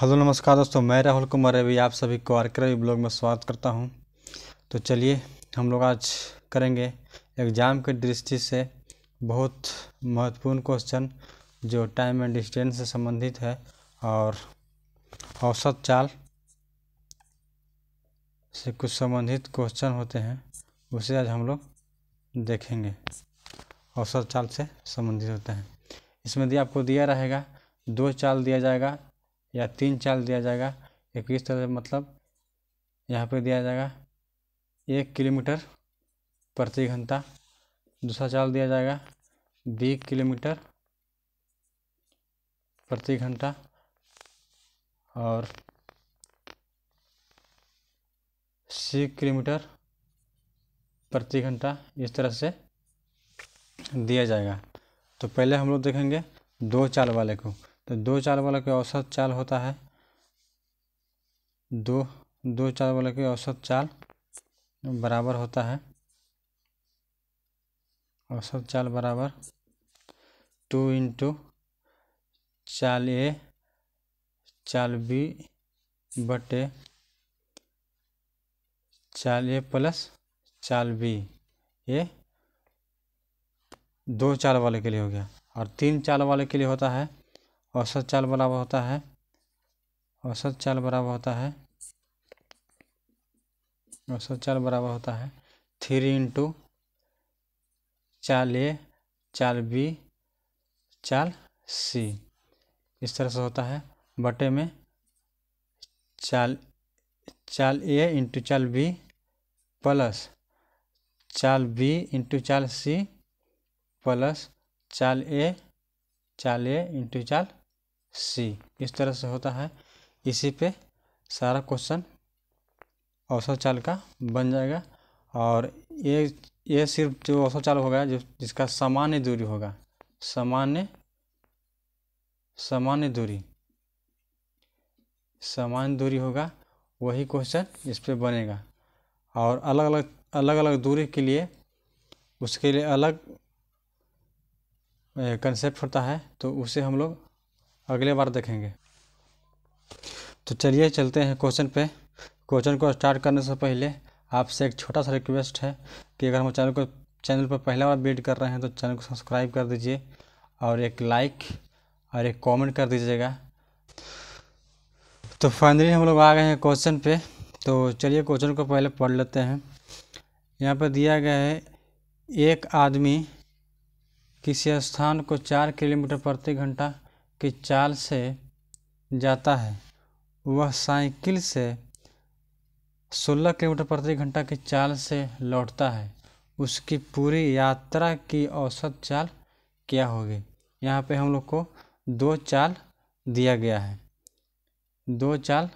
hello नमस्कार दोस्तों मैं राहुल कुमार अभी आप सभी को आरक्रवी ब्लॉग में स्वागत करता हूं तो चलिए हम लोग आज करेंगे एग्ज़ाम के दृष्टि से बहुत महत्वपूर्ण क्वेश्चन जो टाइम एंड डिस्टेंस से संबंधित है और औसत चाल से कुछ संबंधित क्वेश्चन होते हैं उसे आज हम लोग देखेंगे औसत चाल से संबंधित होते हैं इसमें दिया आपको दिया रहेगा दो चाल दिया जाएगा या तीन चाल दिया जाएगा किस तरह मतलब यहाँ पे दिया जाएगा एक किलोमीटर प्रति घंटा दूसरा चाल दिया जाएगा बी किलोमीटर प्रति घंटा और सी किलोमीटर प्रति घंटा इस तरह से दिया जाएगा तो पहले हम लोग देखेंगे दो चाल वाले को तो दो चाल वाला के औसत चाल होता है दो दो चाल वाला के औसत चाल बराबर होता है औसत चाल बराबर टू इंटू चाल ए चाल बी बटे चाल ए प्लस चाल बी ये दो चाल वाले के लिए हो गया और तीन चाल वाले के लिए होता है औसत चाल बराबर होता है औसत चाल बराबर होता है औसत चाल बराबर होता है थ्री इंटू चाल ए चाल बी चाल सी इस तरह से होता है बटे में चाल चाल ए इंटू चाल बी प्लस चाल बी इंटू चाल सी प्लस चाल ए चाल ए इंटू चाल सी इस तरह से होता है इसी पे सारा क्वेश्चन औसत चाल का बन जाएगा और ये ये सिर्फ जो औसत चाल होगा जो जिसका सामान्य दूरी होगा सामान्य सामान्य दूरी सामान्य दूरी होगा वही क्वेश्चन इस पर बनेगा और अलग अलग अलग अलग दूरी के लिए उसके लिए अलग कंसेप्ट होता है तो उसे हम लोग अगले बार देखेंगे तो चलिए चलते हैं क्वेश्चन पे क्वेश्चन को स्टार्ट करने से पहले आपसे एक छोटा सा रिक्वेस्ट है कि अगर हम चैनल को चैनल पर पहला बार वीड कर रहे हैं तो चैनल को सब्सक्राइब कर दीजिए और एक लाइक और एक कमेंट कर दीजिएगा तो फाइनली हम लोग आ गए हैं क्वेश्चन पे तो चलिए क्वेश्चन को पहले पढ़ लेते हैं यहाँ पर दिया गया है एक आदमी किसी स्थान को चार किलोमीटर प्रति घंटा की चाल से जाता है वह साइकिल से 16 किलोमीटर प्रति घंटा की चाल से लौटता है उसकी पूरी यात्रा की औसत चाल क्या होगी यहाँ पे हम लोग को दो चाल दिया गया है दो चाल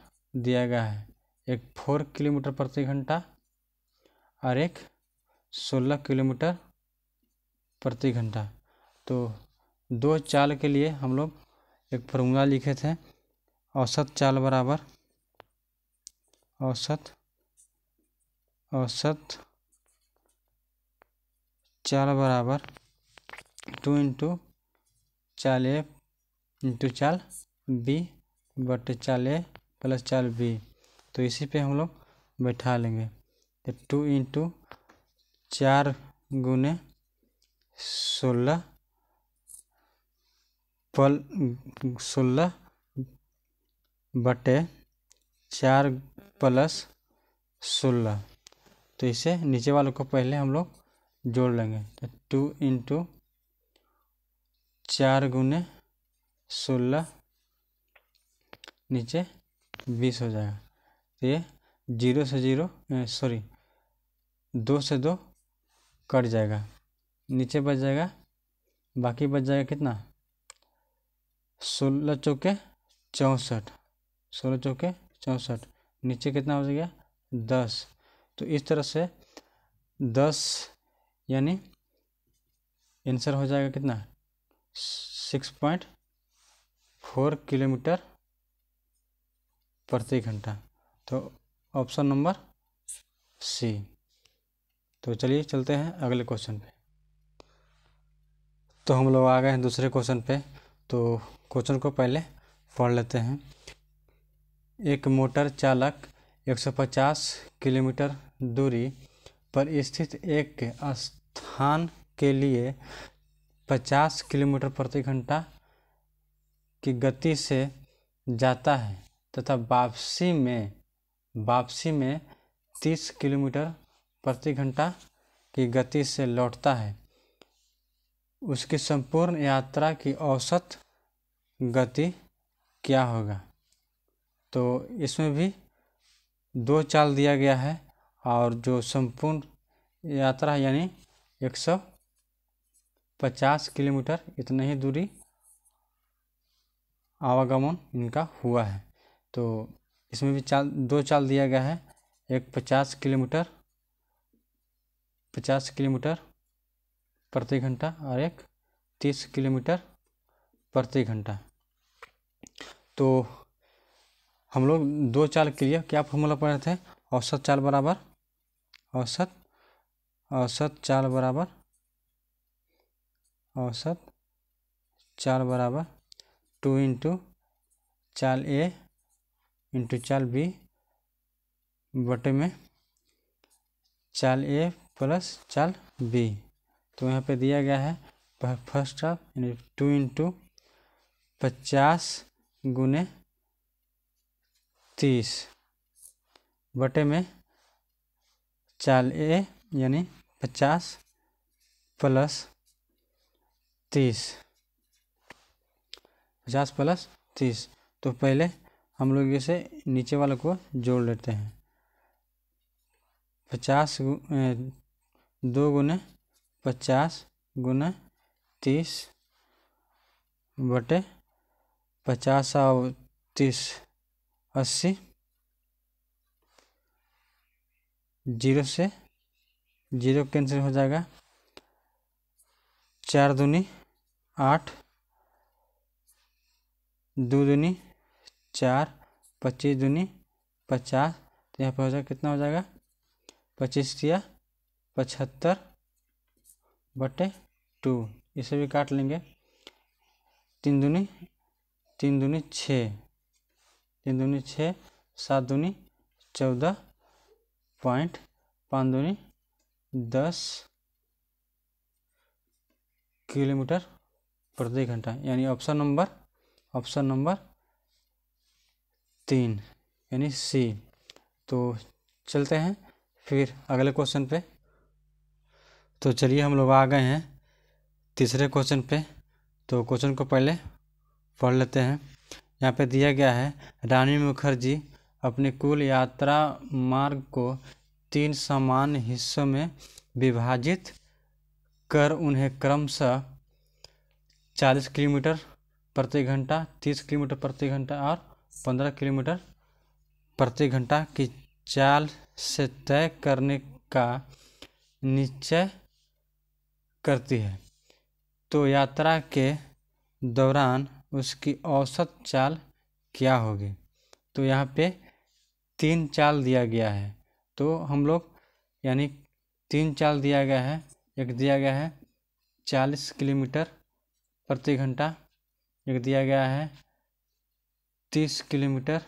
दिया गया है एक फोर किलोमीटर प्रति घंटा और एक सोलह किलोमीटर प्रति घंटा तो दो चाल के लिए हम लोग एक फॉर्मूला लिखे थे औसत चाल बराबर औसत औसत चाल बराबर टू इंटू चाल ए इंटू चाल बी बट चाल ए प्लस चाल बी तो इसी पे हम लोग बैठा लेंगे तो टू इंटू चार गुने सोलह पल सोलह बटे चार प्लस सोलह तो इसे नीचे वालों को पहले हम लोग जोड़ लेंगे तो टू इंटू चार गुने सोलह नीचे बीस हो जाएगा तो ये जीरो से जीरो सॉरी दो से दो कट जाएगा नीचे बच जाएगा बाकी बच जाएगा कितना सोलह चौके चौंसठ सोलह चौके चौंसठ नीचे कितना हो जाएगा दस तो इस तरह से दस यानी आंसर हो जाएगा कितना सिक्स पॉइंट फोर किलोमीटर प्रति घंटा तो ऑप्शन नंबर सी तो चलिए चलते हैं अगले क्वेश्चन पे तो हम लोग आ गए हैं दूसरे क्वेश्चन पे तो क्वेश्चन को पहले पढ़ लेते हैं एक मोटर चालक 150 किलोमीटर दूरी पर स्थित एक स्थान के लिए 50 किलोमीटर प्रति घंटा की गति से जाता है तथा वापसी में वापसी में 30 किलोमीटर प्रति घंटा की गति से लौटता है उसकी संपूर्ण यात्रा की औसत गति क्या होगा तो इसमें भी दो चाल दिया गया है और जो संपूर्ण यात्रा यानी एक सौ पचास किलोमीटर इतना ही दूरी आवागमन इनका हुआ है तो इसमें भी चाल दो चाल दिया गया है एक पचास किलोमीटर पचास किलोमीटर प्रति घंटा और एक तीस किलोमीटर प्रति घंटा तो हम लोग दो चाल के लिए क्या फॉर्मूला पढ़े थे औसत चाल बराबर औसत औसत चाल बराबर औसत चाल बराबर टू इंटू चाल ए इंटू चाल बी बटे में चाल ए प्लस चाल बी तो यहाँ पे दिया गया है फर्स्ट हाफ टू इंटू पचास गुने तीस बटे में चाल ए यानी पचास प्लस तीस पचास प्लस तीस तो पहले हम लोग इसे नीचे वाले को जोड़ लेते हैं पचास दो गुने पचास गुने तीस बटे पचास और तीस अस्सी जीरो से जीरो कैंसिल हो जाएगा चार दूनी आठ दो दूनी चार पच्चीस दूनी पचास तो यहाँ पर हो जाएगा कितना हो जाएगा पच्चीस किया पचहत्तर बटे टू इसे भी काट लेंगे तीन दूनी तीन दूनी छः तीन दूनी छः सात दूनी चौदह पॉइंट पाँच दूनी दस किलोमीटर प्रति घंटा यानी ऑप्शन नंबर ऑप्शन नंबर तीन यानी सी तो चलते हैं फिर अगले क्वेश्चन पे तो चलिए हम लोग आ गए हैं तीसरे क्वेश्चन पे तो क्वेश्चन को पहले पढ़ लेते हैं यहाँ पे दिया गया है रानी मुखर्जी अपने कुल यात्रा मार्ग को तीन समान हिस्सों में विभाजित कर उन्हें क्रमशः चालीस किलोमीटर प्रति घंटा तीस किलोमीटर प्रति घंटा और पंद्रह किलोमीटर प्रति घंटा की चाल से तय करने का निश्चय करती है तो यात्रा के दौरान उसकी औसत चाल क्या होगी तो यहाँ पे तीन चाल दिया गया है तो हम लोग यानी तीन चाल दिया गया है एक दिया गया है चालीस किलोमीटर प्रति घंटा एक दिया गया है तीस किलोमीटर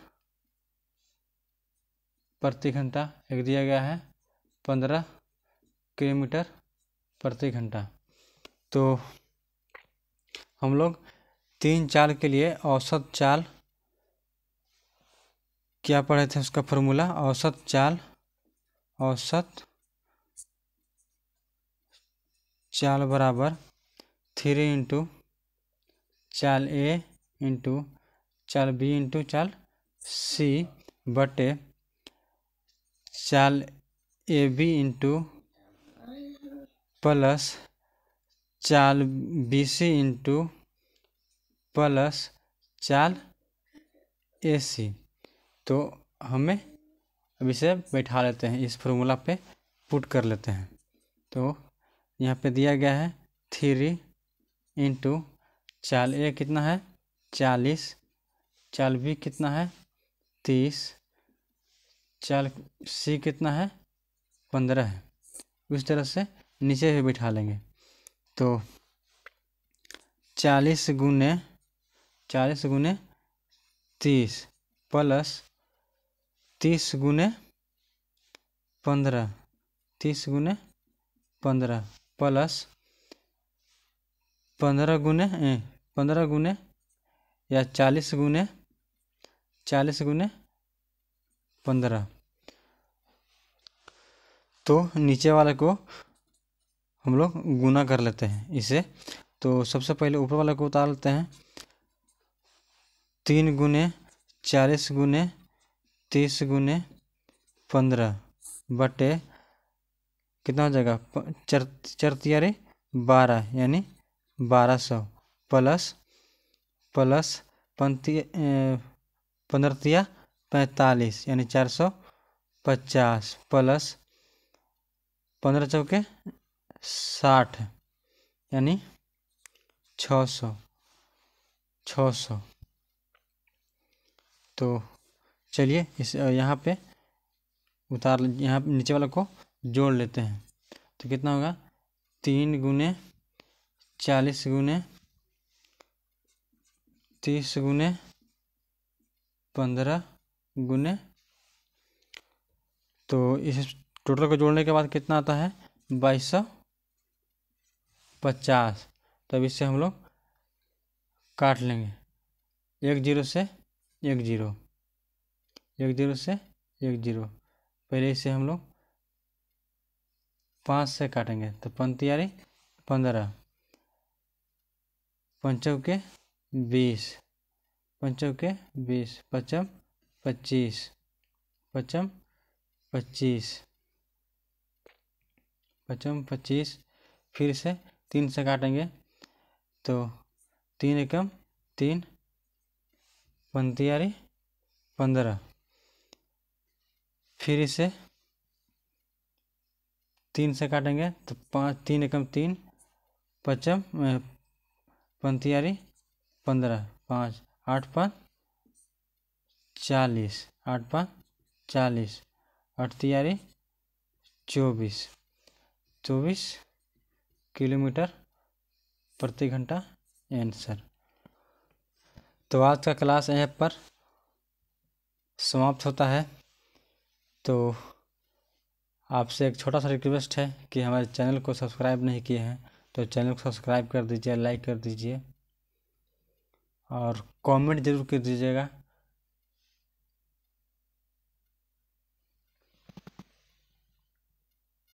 प्रति घंटा एक दिया गया है पंद्रह किलोमीटर प्रति घंटा तो हम लोग तीन चाल के लिए औसत चाल क्या पढ़े थे उसका फॉर्मूला औसत चाल औसत चाल बराबर थ्री इंटू चाल ए इंटू चाल बी इंटू चाल सी बटे चाल ए बी इंटू प्लस चाल बी सी इंटू प्लस चार ए सी तो हमें अब इसे बैठा लेते हैं इस फॉर्मूला पे पुट कर लेते हैं तो यहाँ पे दिया गया है थ्री इंटू चाल ए कितना है चालीस चाल बी कितना है तीस चाल सी कितना है पंद्रह है उस तरह से नीचे भी बैठा लेंगे तो चालीस गुने चालीस गुने तीस प्लस तीस गुने पंद्रह तीस गुने पंद्रह प्लस पंद्रह गुने पंद्रह गुने या चालीस गुने चालीस गुने पंद्रह तो नीचे वाले को हम लोग गुना कर लेते हैं इसे तो सबसे पहले ऊपर वाले को उतार लेते हैं तीन गुने चालीस गुने तीस गुने पंद्रह बटे कितना हो जाएगा चर चरतियारे बारह यानी बारह सौ प्लस प्लस पंती पंद्रतिया पैंतालीस यानी चार सौ पचास प्लस पंद्रह चौके साठ यानी छः सौ छः सौ तो चलिए इस यहाँ पे उतार यहाँ नीचे वाला को जोड़ लेते हैं तो कितना होगा तीन गुने चालीस गुने तीस गुने पंद्रह गुने तो इस टोटल को जोड़ने के बाद कितना आता है बाईस सौ पचास तब इससे हम लोग काट लेंगे एक जीरो से एक जीरो एक जीरो से एक जीरो पहले इसे हम लोग पाँच से काटेंगे तो पंतियारी पंद्रह पंचव के बीस पंचव के बीस पचम पच्चीस पचम पच्चीस पचम पच्चीस फिर से तीन से काटेंगे तो तीन एकम तीन पंतियारी पंद्रह फिर इसे तीन से काटेंगे तो पाँच तीन एकम तीन पचम पंतियारी पंद्रह पाँच आठ पाँच चालीस आठ पाँच चालीस अठतियारी चौबीस चौबीस किलोमीटर प्रति घंटा आंसर तो आज का क्लास यहाँ पर समाप्त होता है तो आपसे एक छोटा सा रिक्वेस्ट है कि हमारे चैनल को सब्सक्राइब नहीं किए हैं तो चैनल को सब्सक्राइब कर दीजिए लाइक कर दीजिए और कमेंट ज़रूर कर दीजिएगा